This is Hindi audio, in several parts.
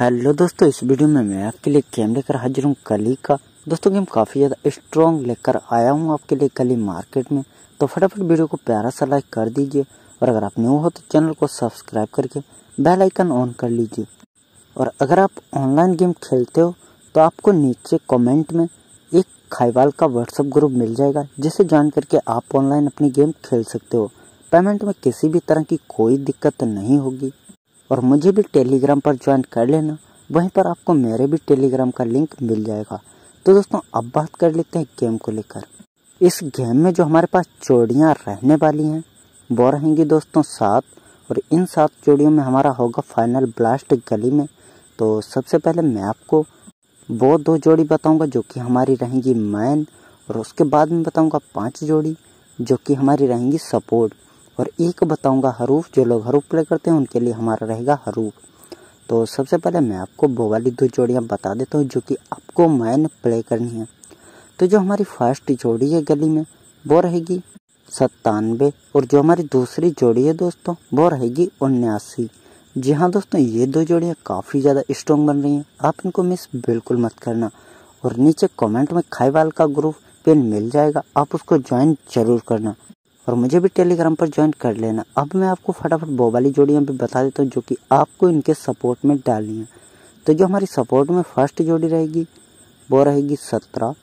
हेलो दोस्तों इस वीडियो में मैं आपके लिए गेम लेकर हाजिर हूँ कली का दोस्तों गेम काफ़ी ज़्यादा स्ट्रॉन्ग लेकर आया हूँ आपके लिए कली मार्केट में तो फटाफट वीडियो को प्यारा सा लाइक कर दीजिए और अगर आप न्यू हो तो चैनल को सब्सक्राइब करके बेल आइकन ऑन कर लीजिए और अगर आप ऑनलाइन गेम खेलते हो तो आपको नीचे कॉमेंट में एक खाईवाल का व्हाट्सअप ग्रुप मिल जाएगा जिसे ज्वाइन करके आप ऑनलाइन अपनी गेम खेल सकते हो पेमेंट में किसी भी तरह की कोई दिक्कत नहीं होगी और मुझे भी टेलीग्राम पर ज्वाइन कर लेना वहीं पर आपको मेरे भी टेलीग्राम का लिंक मिल जाएगा तो दोस्तों अब बात कर लेते हैं गेम को लेकर इस गेम में जो हमारे पास चोड़ियाँ रहने वाली हैं वो रहेंगी दोस्तों सात और इन सात जोड़ियों में हमारा होगा फाइनल ब्लास्ट गली में तो सबसे पहले मैं आपको वो दो जोड़ी बताऊंगा जो कि हमारी रहेंगी मैन और उसके बाद में बताऊंगा पांच जोड़ी जो कि हमारी रहेंगी सपोर्ट और एक बताऊंगा हरूफ जो लोग हरूफ प्ले करते हैं उनके लिए हमारा रहेगा हरूफ तो सबसे पहले मैं आपको वो वाली दो जोड़ियाँ बता देता हूँ जो कि आपको मैन प्ले करनी है तो जो हमारी फर्स्ट जोड़ी है गली में वो रहेगी सत्तानवे और जो हमारी दूसरी जोड़ी है दोस्तों वो रहेगी उन्यासी जी हाँ दोस्तों ये दो जोड़ियाँ काफ़ी ज़्यादा स्ट्रॉन्ग बन रही हैं आप इनको मिस बिल्कुल मत करना और नीचे कमेंट में खाईवाल का ग्रुप पिन मिल जाएगा आप उसको ज्वाइन जरूर करना और मुझे भी टेलीग्राम पर ज्वाइन कर लेना अब मैं आपको फटाफट वो वाली जोड़ियाँ भी बता देता हूँ जो कि आपको इनके सपोर्ट में डालनी है तो जो हमारी सपोर्ट में फर्स्ट जोड़ी रहेगी वो रहेगी सत्रह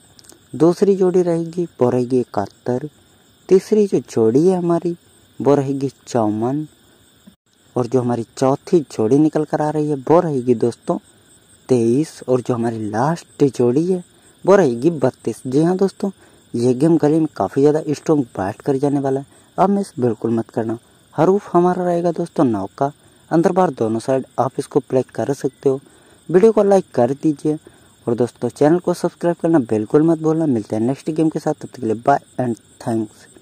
दूसरी जोड़ी रहेगी वो रहेगी इकहत्तर तीसरी जो जोड़ी है हमारी वो रहेगी चौवन और जो हमारी चौथी जोड़ी निकल कर आ रही है वो रहेगी दोस्तों तेईस और जो हमारी लास्ट जोड़ी है वो रहेगी बत्तीस जी हाँ दोस्तों यह गेम गले में काफ़ी ज़्यादा स्ट्रॉन्ग बैट कर जाने वाला है अब मिस बिल्कुल मत करना हरूफ हमारा रहेगा दोस्तों नाव का अंदर बार दोनों साइड आप इसको प्ले कर सकते हो वीडियो को लाइक कर दीजिए और दोस्तों चैनल को सब्सक्राइब करना बिल्कुल मत भूलना मिलते हैं नेक्स्ट गेम के साथ तब तक के लिए बाय एंड थैंक्स